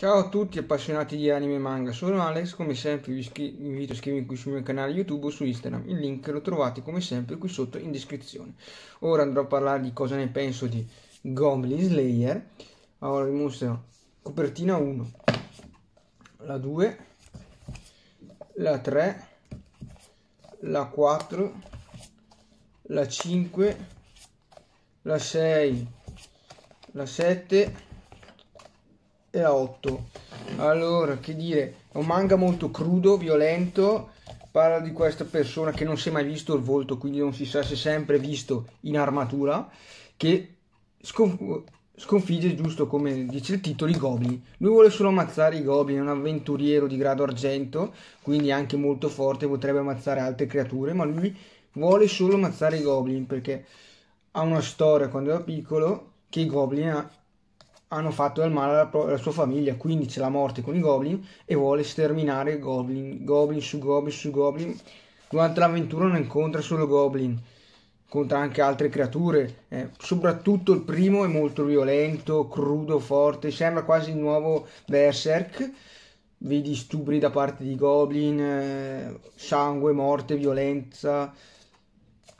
Ciao a tutti appassionati di anime e manga, sono Alex, come sempre vi invito a iscrivervi qui sul mio canale YouTube o su Instagram, il link lo trovate come sempre qui sotto in descrizione. Ora andrò a parlare di cosa ne penso di Goblin Slayer, allora vi mostro copertina 1, la 2, la 3, la 4, la 5, la 6, la 7, e a 8. Allora, che dire, è un manga molto crudo, violento, parla di questa persona che non si è mai visto il volto, quindi non si sa se è sempre visto in armatura, che sconf- sconfigge, giusto come dice il titolo, i goblin. Lui vuole solo ammazzare i goblin, è un avventuriero di grado argento, quindi anche molto forte, potrebbe ammazzare altre creature, ma lui vuole solo ammazzare i goblin perché ha una storia quando era piccolo che i goblin hanno fatto del male alla, pro- alla, sua famiglia, quindi c'è la morte con i goblin e vuole sterminare goblin, goblin su goblin su goblin. Durante l'avventura non incontra solo goblin, incontra anche altre creature, eh, soprattutto il primo è molto violento, crudo, forte, sembra quasi il nuovo Berserk. Vedi stupri da parte di goblin, eh, sangue, morte, violenza,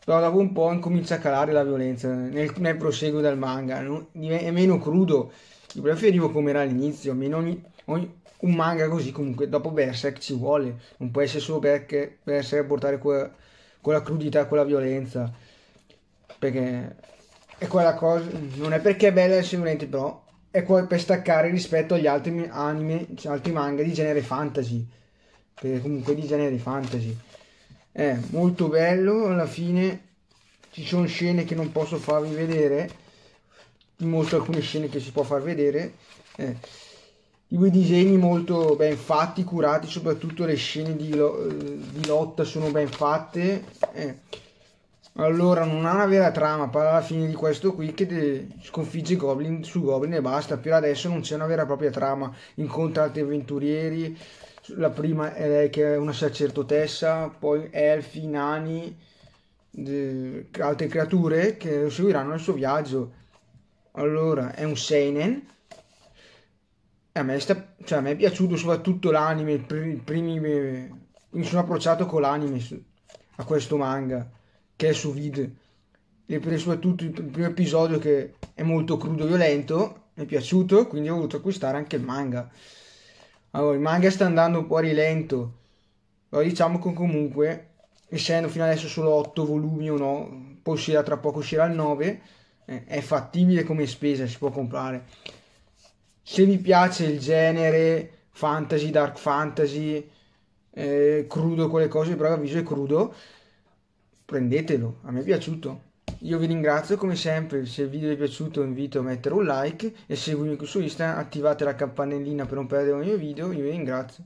però dopo un po' incomincia a calare la violenza nel, nel proseguo del manga, non, è meno crudo, io preferivo come era all'inizio, ogni, ogni, un manga così comunque dopo Berserk ci vuole, non può essere solo perché Berserk portare quella, quella crudità, quella violenza, perché è quella cosa, non è perché è bella essere violenti però, è per staccare rispetto agli altri anime, cioè altri manga di genere fantasy, perché comunque di genere fantasy è molto bello alla fine ci sono scene che non posso farvi vedere vi mostro alcune scene che si può far vedere eh. I due disegni molto ben fatti curati soprattutto le scene di, lo eh, di lotta sono ben fatte eh allora, non ha una vera trama, parla alla fine di questo qui che sconfigge Goblin su Goblin e basta. Per adesso non c'è una vera e propria trama. Incontra altri avventurieri. La prima è lei che è una sacerdotessa, poi elfi, nani, de, altre creature che seguiranno il suo viaggio. Allora, è un seinen. A me, sta, cioè, a me è piaciuto soprattutto l'anime, i primi... Mi sono approcciato con l'anime a questo manga che è su vid e soprattutto il primo episodio che è molto crudo e violento mi è piaciuto quindi ho voluto acquistare anche il manga allora il manga sta andando un po' a rilento però diciamo che comunque essendo fino adesso solo 8 volumi o no poi uscirà tra poco uscirà il 9 eh, è fattibile come spesa si può comprare se vi piace il genere fantasy dark fantasy eh, crudo quelle cose però avviso è crudo prendetelo, a me è piaciuto. Io vi ringrazio come sempre, se il video vi è piaciuto invito a mettere un like e seguitemi su Instagram, attivate la campanellina per non perdere ogni video, io vi ringrazio.